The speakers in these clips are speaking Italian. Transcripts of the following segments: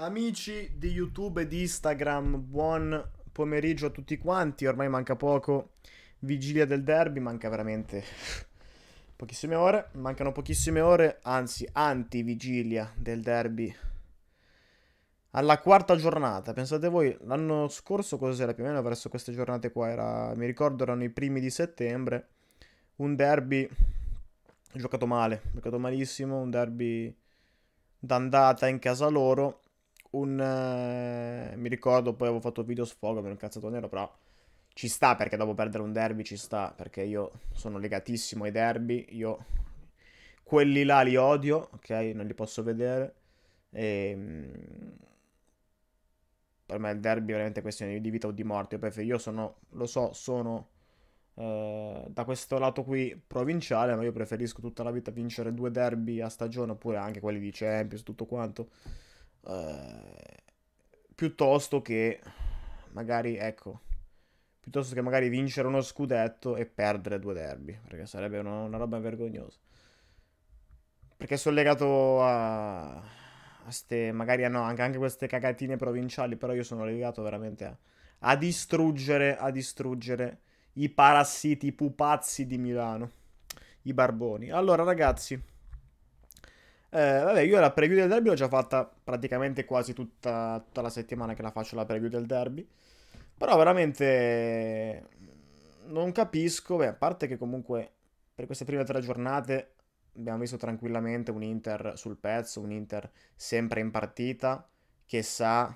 Amici di YouTube e di Instagram, buon pomeriggio a tutti quanti. Ormai manca poco. Vigilia del derby, manca veramente pochissime ore. Mancano pochissime ore, anzi, anti-vigilia del derby. Alla quarta giornata, pensate voi, l'anno scorso cos'era più o meno verso queste giornate qua? Era, mi ricordo erano i primi di settembre. Un derby giocato male, giocato malissimo, un derby d'andata in casa loro un... Eh, mi ricordo, poi avevo fatto video sfogo, mi ero incazzato nero, però ci sta perché dopo perdere un derby ci sta, perché io sono legatissimo ai derby, io quelli là li odio, ok? Non li posso vedere. E, ehm, per me il derby è veramente questione di vita o di morte. Io, prefer- io sono, lo so, sono eh, da questo lato qui provinciale, ma io preferisco tutta la vita vincere due derby a stagione oppure anche quelli di Champions, tutto quanto eh, piuttosto che magari, ecco, piuttosto che magari vincere uno scudetto e perdere due derby, perché sarebbe una, una roba vergognosa. Perché sono legato a, a ste, magari a no, anche, anche, queste cagatine provinciali, però io sono legato veramente a, a distruggere, a distruggere i parassiti, i pupazzi di Milano, i barboni. Allora ragazzi... Eh, vabbè, io la preview del derby l'ho già fatta praticamente quasi tutta, tutta la settimana che la faccio la preview del derby. Però veramente mm, non capisco, beh, a parte che comunque per queste prime tre giornate abbiamo visto tranquillamente un Inter sul pezzo, un Inter sempre in partita, che sa,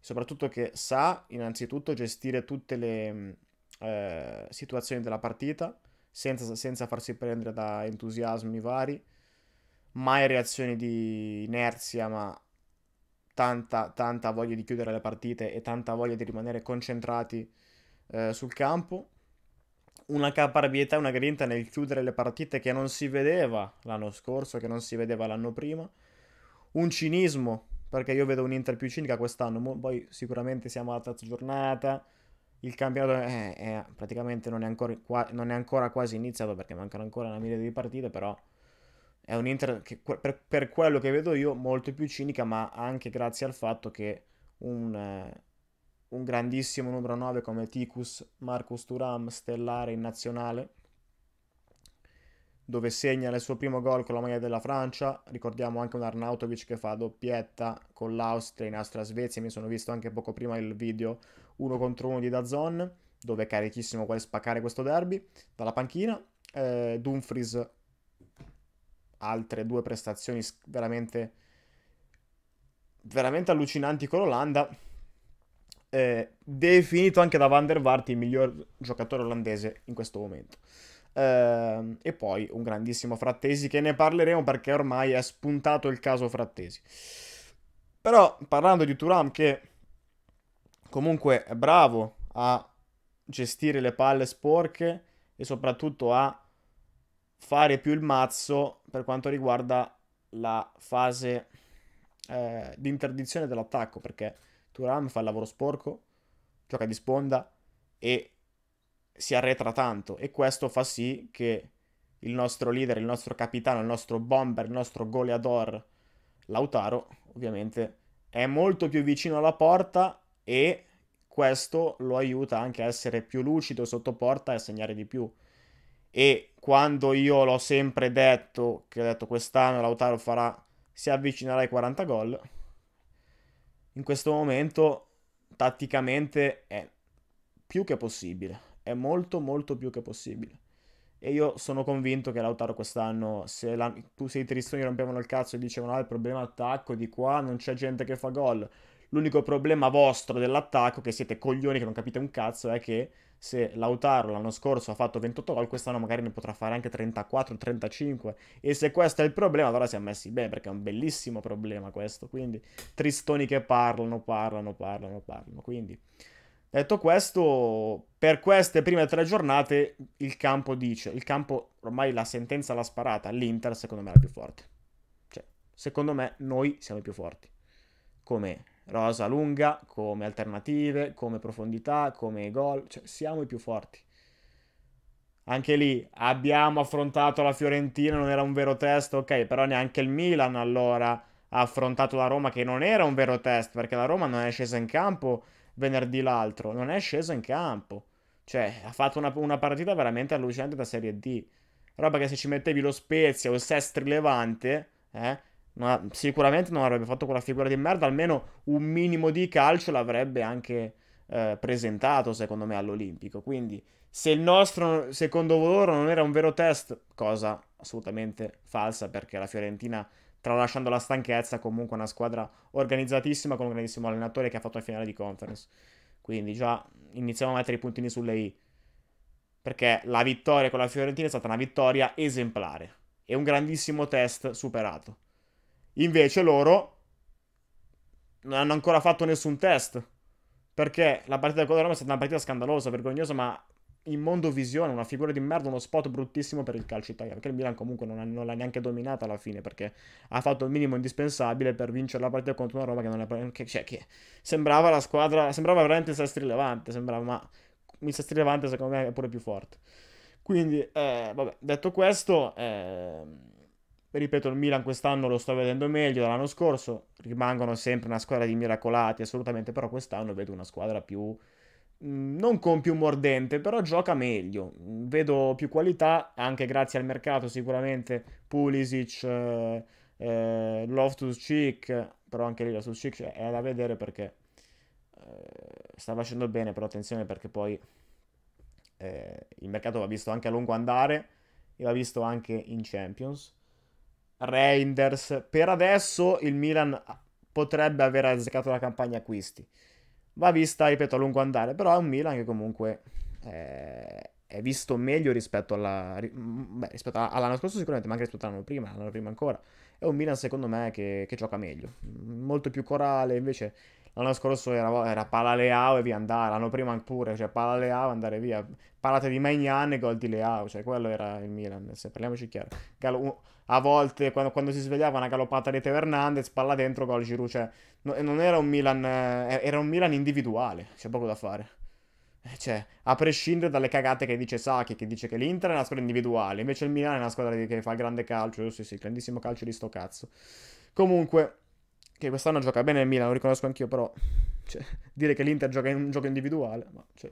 soprattutto che sa innanzitutto gestire tutte le mm, eh, situazioni della partita senza, senza farsi prendere da entusiasmi vari mai reazioni di inerzia, ma tanta, tanta voglia di chiudere le partite e tanta voglia di rimanere concentrati eh, sul campo. Una caparbietà e una grinta nel chiudere le partite che non si vedeva l'anno scorso, che non si vedeva l'anno prima. Un cinismo, perché io vedo un'Inter più cinica quest'anno, poi sicuramente siamo alla terza giornata, il campionato è, eh, è, eh, praticamente non è, ancora, non è ancora quasi iniziato perché mancano ancora una migliaia di partite, però è un Inter che per, per, quello che vedo io molto più cinica, ma anche grazie al fatto che un, eh, un grandissimo numero 9 come Ticus Marcus Turam, stellare in nazionale, dove segna il suo primo gol con la maglia della Francia. Ricordiamo anche un Arnautovic che fa doppietta con l'Austria in Austria-Svezia. Mi sono visto anche poco prima il video uno contro uno di Dazon, dove è carichissimo vuole spaccare questo derby dalla panchina. Eh, Dumfries altre due prestazioni veramente, veramente allucinanti con l'Olanda. Eh, definito anche da Van der Vaart il miglior giocatore olandese in questo momento. Eh, e poi un grandissimo Frattesi che ne parleremo perché ormai è spuntato il caso Frattesi. Però parlando di Turam che comunque è bravo a gestire le palle sporche e soprattutto a fare più il mazzo per quanto riguarda la fase eh, di interdizione dell'attacco, perché Turam fa il lavoro sporco, gioca di sponda e si arretra tanto e questo fa sì che il nostro leader, il nostro capitano, il nostro bomber, il nostro goleador Lautaro, ovviamente è molto più vicino alla porta e questo lo aiuta anche a essere più lucido sotto porta e a segnare di più e quando io l'ho sempre detto, che ho detto quest'anno Lautaro farà, si avvicinerà ai 40 gol, in questo momento tatticamente è più che possibile, è molto molto più che possibile. E io sono convinto che Lautaro quest'anno, se, la, se i tristoni rompevano il cazzo e dicevano ah il problema è attacco di qua, non c'è gente che fa gol, l'unico problema vostro dell'attacco, che siete coglioni che non capite un cazzo, è che se Lautaro l'anno scorso ha fatto 28 gol, quest'anno magari ne potrà fare anche 34, 35 e se questo è il problema allora siamo messi bene perché è un bellissimo problema questo, quindi tristoni che parlano, parlano, parlano, parlano, quindi... Detto questo, per queste prime tre giornate il campo dice, il campo ormai la sentenza l'ha sparata, l'Inter secondo me è la più forte. Cioè, secondo me noi siamo i più forti come rosa lunga, come alternative, come profondità, come gol, cioè siamo i più forti. Anche lì abbiamo affrontato la Fiorentina, non era un vero test, ok, però neanche il Milan allora ha affrontato la Roma che non era un vero test, perché la Roma non è scesa in campo venerdì l'altro, non è scesa in campo. Cioè, ha fatto una, una partita veramente allucinante da Serie D. Roba che se ci mettevi lo Spezia o il Sestri Levante, eh, non ha, sicuramente non avrebbe fatto quella figura di merda, almeno un minimo di calcio l'avrebbe anche eh, presentato, secondo me, all'Olimpico. Quindi, se il nostro, secondo loro, non era un vero test, cosa assolutamente falsa, perché la Fiorentina, tralasciando la stanchezza, comunque una squadra organizzatissima con un grandissimo allenatore che ha fatto la finale di conference. Quindi già iniziamo a mettere i puntini sulle i. Perché la vittoria con la Fiorentina è stata una vittoria esemplare e un grandissimo test superato. Invece loro non hanno ancora fatto nessun test. Perché la partita con la Roma è stata una partita scandalosa, vergognosa, ma in mondo visione, una figura di merda, uno spot bruttissimo per il calcio italiano. Perché il Milan comunque non, ha, non, l'ha neanche dominata alla fine, perché ha fatto il minimo indispensabile per vincere la partita contro una Roma che non è. Che, cioè, che sembrava la squadra. Sembrava veramente il Sestri Levante, sembrava, ma il Sestri Levante secondo me è pure più forte. Quindi, eh, vabbè, detto questo, eh, Ripeto, il Milan quest'anno lo sto vedendo meglio dell'anno scorso, rimangono sempre una squadra di miracolati assolutamente, però quest'anno vedo una squadra più mm, non con più mordente, però gioca meglio. Vedo più qualità anche grazie al mercato sicuramente Pulisic, eh, eh, Loftus Cheek, però anche lì Loftus Cheek è da vedere perché eh, sta facendo bene, però attenzione perché poi eh, il mercato va visto anche a lungo andare e va visto anche in Champions. Reinders. Per adesso il Milan potrebbe aver azzeccato la campagna acquisti. Va vista, ripeto, a lungo andare, però è un Milan che comunque eh, è visto meglio rispetto, alla, beh, rispetto all'anno scorso sicuramente, ma anche rispetto all'anno prima, l'anno prima ancora. È un Milan secondo me che, che gioca meglio, molto più corale, invece l'anno scorso era, era pala Leao e via andare, l'anno prima pure, cioè pala Leao andare via. Parlate di Magnan e gol di Leao, cioè quello era il Milan, se parliamoci chiaro. Galo, a volte quando, quando, si svegliava una galoppata di Teo Hernandez, palla dentro, gol Giroud, cioè no, non era un Milan, eh, era un Milan individuale, c'è poco da fare. Eh, cioè, a prescindere dalle cagate che dice Saki, che dice che l'Inter è una squadra individuale, invece il Milan è una squadra che fa grande calcio, sì sì, grandissimo calcio di sto cazzo. Comunque, che quest'anno gioca bene il Milan, lo riconosco anch'io, però cioè, dire che l'Inter gioca in un gioco individuale, ma cioè,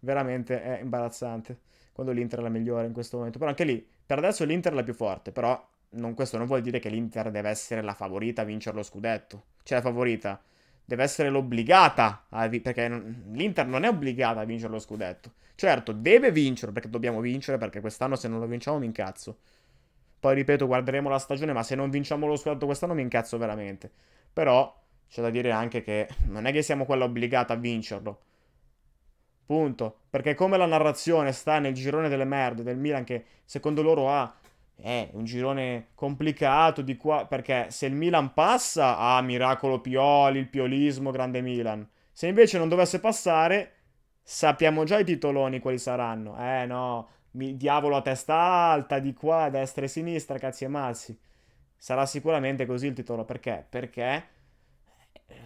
veramente è imbarazzante quando l'Inter è la migliore in questo momento. Però anche lì, per adesso l'Inter è la più forte, però non, questo non vuol dire che l'Inter deve essere la favorita a vincere lo scudetto. Cioè, la favorita deve essere l'obbligata, a, vincere. perché non, l'Inter non è obbligata a vincere lo scudetto. Certo, deve vincere, perché dobbiamo vincere, perché quest'anno se non lo vinciamo mi incazzo. Poi, ripeto, guarderemo la stagione, ma se non vinciamo lo scudetto quest'anno mi incazzo veramente. Però, c'è da dire anche che non è che siamo quella obbligata a vincerlo. Punto. Perché come la narrazione sta nel girone delle merde del Milan che secondo loro ha è un girone complicato di qua, perché se il Milan passa, ah, miracolo Pioli, il piolismo, grande Milan. Se invece non dovesse passare, sappiamo già i titoloni quali saranno. Eh no, mi, diavolo a testa alta, di qua, destra e sinistra, cazzi e mazzi. Sarà sicuramente così il titolo, perché? Perché eh,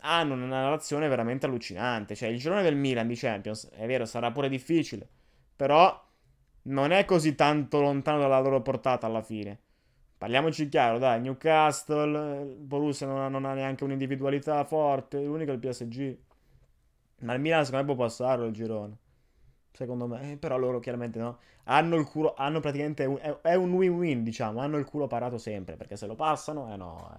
hanno una narrazione veramente allucinante. Cioè, il girone del Milan di Champions, è vero, sarà pure difficile, però non è così tanto lontano dalla loro portata alla fine. Parliamoci chiaro, dai, Newcastle, Borussia non ha, non ha neanche un'individualità forte, l'unico è il PSG. Ma il Milan secondo me può passarlo il girone. Secondo me, eh, però loro chiaramente no. Hanno il culo, hanno praticamente, un, è, è, un win-win diciamo, hanno il culo parato sempre, perché se lo passano, eh no,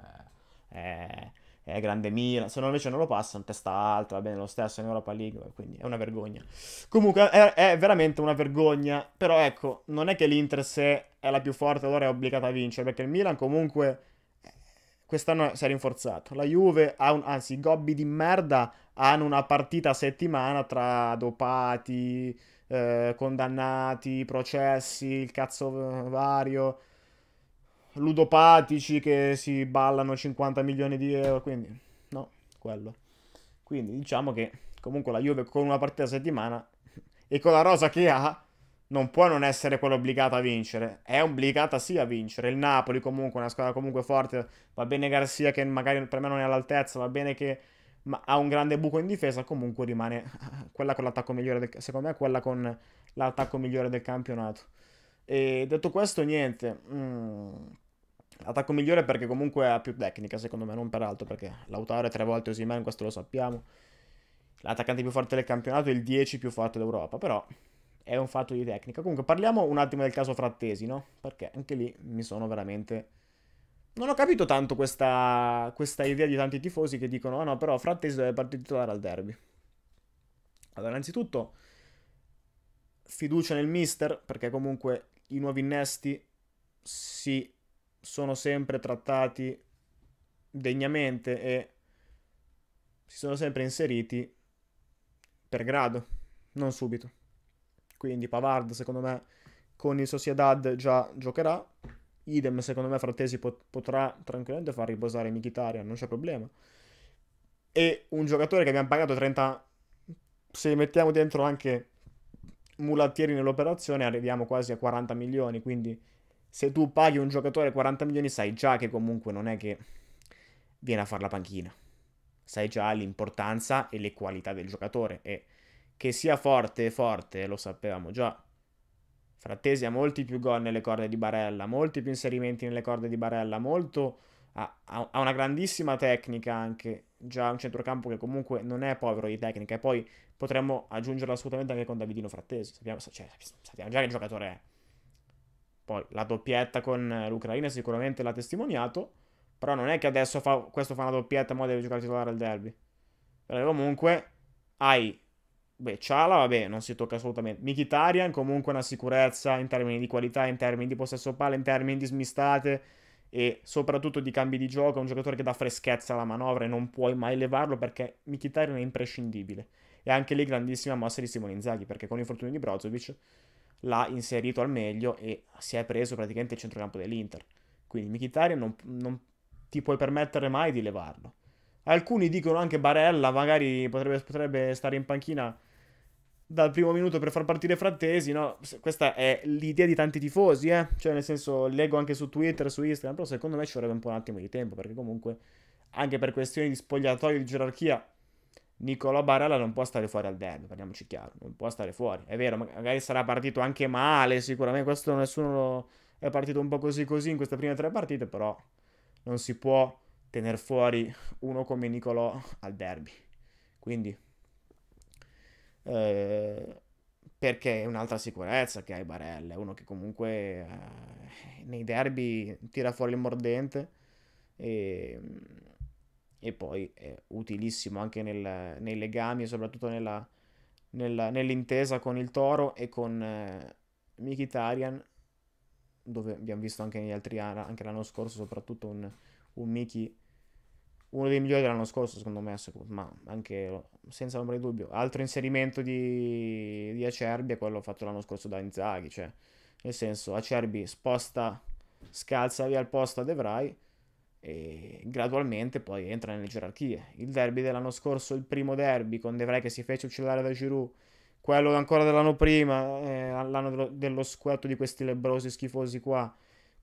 eh, eh, eh, grande Milan, se no invece non lo passano, testa alta, va bene lo stesso in Europa League, quindi è una vergogna. Comunque è, è, veramente una vergogna, però ecco, non è che l'Inter se è la più forte allora è obbligata a vincere, perché il Milan comunque eh, quest'anno si è rinforzato, la Juve ha un, anzi, gobbi di merda hanno una partita a settimana tra dopati, eh, condannati, processi, il cazzo vario ludopatici che si ballano 50 milioni di euro, quindi no, quello. Quindi diciamo che comunque la Juve con una partita a settimana e con la rosa che ha non può non essere quella obbligata a vincere. È obbligata sì a vincere. Il Napoli comunque, una squadra comunque forte, va bene Garcia che magari per me non è all'altezza, va bene che ha un grande buco in difesa, comunque rimane quella con l'attacco migliore, del, secondo me quella con l'attacco migliore del campionato. E detto questo, niente. Mm. Attacco migliore perché comunque ha più tecnica, secondo me, non per altro, perché Lautaro è tre volte Osimhen, questo lo sappiamo. L'attaccante più forte del campionato e il 10 più forte d'Europa, però è un fatto di tecnica. Comunque parliamo un attimo del caso Frattesi, no? Perché anche lì mi sono veramente... Non ho capito tanto questa, questa idea di tanti tifosi che dicono no, oh ah, no, però Frattesi deve partire titolare al derby. Allora, innanzitutto, fiducia nel mister, perché comunque i nuovi innesti si sono sempre trattati degnamente e si sono sempre inseriti per grado, non subito. Quindi Pavard, secondo me, con il Sociedad già giocherà. Idem, secondo me, Frattesi pot- potrà tranquillamente far riposare Michitaria, non c'è problema. E un giocatore che abbiamo pagato 30... Se mettiamo dentro anche mulattieri nell'operazione, arriviamo quasi a 40 milioni, quindi se tu paghi un giocatore 40 milioni sai già che comunque non è che viene a fare la panchina. Sai già l'importanza e le qualità del giocatore e che sia forte e forte lo sapevamo già. Frattesi ha molti più gol nelle corde di Barella, molti più inserimenti nelle corde di Barella, molto... ha, ha una grandissima tecnica anche, già un centrocampo che comunque non è povero di tecnica e poi potremmo aggiungerlo assolutamente anche con Davidino Frattesi, sappiamo, cioè, sappiamo già che giocatore è poi la doppietta con l'Ucraina sicuramente l'ha testimoniato, però non è che adesso fa, questo fa una doppietta ma deve giocare titolare al derby. Perché comunque hai... Beh, Ciala, vabbè, non si tocca assolutamente. Mkhitaryan comunque una sicurezza in termini di qualità, in termini di possesso palla, in termini di smistate e soprattutto di cambi di gioco. È un giocatore che dà freschezza alla manovra e non puoi mai levarlo perché Mkhitaryan è imprescindibile. E anche lì grandissima mossa di Simone Inzaghi perché con l'infortunio di Brozovic l'ha inserito al meglio e si è preso praticamente il centrocampo dell'Inter. Quindi Mkhitaryan non, non ti puoi permettere mai di levarlo. Alcuni dicono anche Barella, magari potrebbe, potrebbe stare in panchina dal primo minuto per far partire Frattesi, no? Questa è l'idea di tanti tifosi, eh? Cioè, nel senso, leggo anche su Twitter, su Instagram, però secondo me ci vorrebbe un po' un attimo di tempo, perché comunque, anche per questioni di spogliatoio, di gerarchia, Nicolò Barella non può stare fuori al derby, parliamoci chiaro, non può stare fuori. È vero, magari sarà partito anche male, sicuramente questo nessuno lo... è partito un po' così così in queste prime tre partite, però non si può tenere fuori uno come Nicolò al derby. Quindi eh, perché è un'altra sicurezza che hai Barella, è uno che comunque eh, nei derby tira fuori il mordente e e poi è utilissimo anche nel, nei legami soprattutto nella, nella, nell'intesa con il Toro e con eh, Mikitarian dove abbiamo visto anche negli altri anni, anche l'anno scorso soprattutto un, un Miki uno dei migliori dell'anno scorso secondo me ma anche senza ombra di dubbio altro inserimento di, di Acerbi è quello fatto l'anno scorso da Inzaghi cioè nel senso Acerbi sposta scalza via il posto a De Vrij e gradualmente poi entra nelle gerarchie. Il derby dell'anno scorso, il primo derby con De Vrij che si fece uccidere da Giroud, quello ancora dell'anno prima, eh, l'anno dello, dello squetto di questi lebrosi schifosi qua,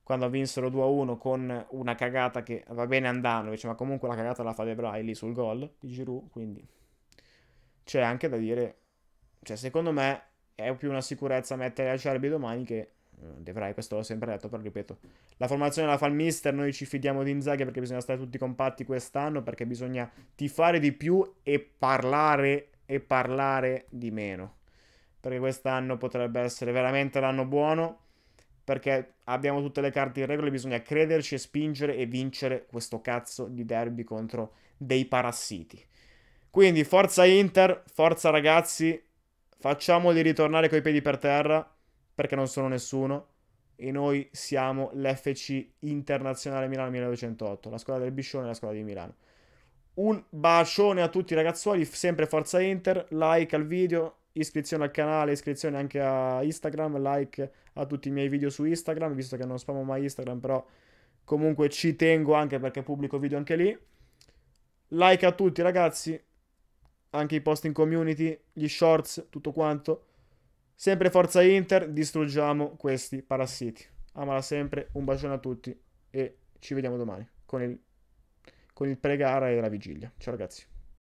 quando vinsero 2-1 con una cagata che va bene andando, ma comunque la cagata la fa De Vrij lì sul gol di Giroud, quindi c'è anche da dire, cioè secondo me è più una sicurezza mettere Acerbi domani che eh, Devrai, questo l'ho sempre detto, però ripeto, la formazione la fa il mister, noi ci fidiamo di Inzaghi perché bisogna stare tutti compatti quest'anno, perché bisogna tifare di più e parlare, e parlare di meno. Perché quest'anno potrebbe essere veramente l'anno buono, perché abbiamo tutte le carte in regola, bisogna crederci e spingere e vincere questo cazzo di derby contro dei parassiti. Quindi forza Inter, forza ragazzi, facciamoli ritornare coi piedi per terra perché non sono nessuno e noi siamo l'FC Internazionale Milano 1908, la squadra del Biscione e la squadra di Milano. Un bacione a tutti i ragazzuoli, sempre Forza Inter, like al video, iscrizione al canale, iscrizione anche a Instagram, like a tutti i miei video su Instagram, visto che non spammo mai Instagram, però comunque ci tengo anche perché pubblico video anche lì. Like a tutti ragazzi, anche i post in community, gli shorts, tutto quanto. Sempre Forza Inter, distruggiamo questi parassiti. Amala sempre, un bacione a tutti e ci vediamo domani con il, con il pregara e la vigilia. Ciao ragazzi.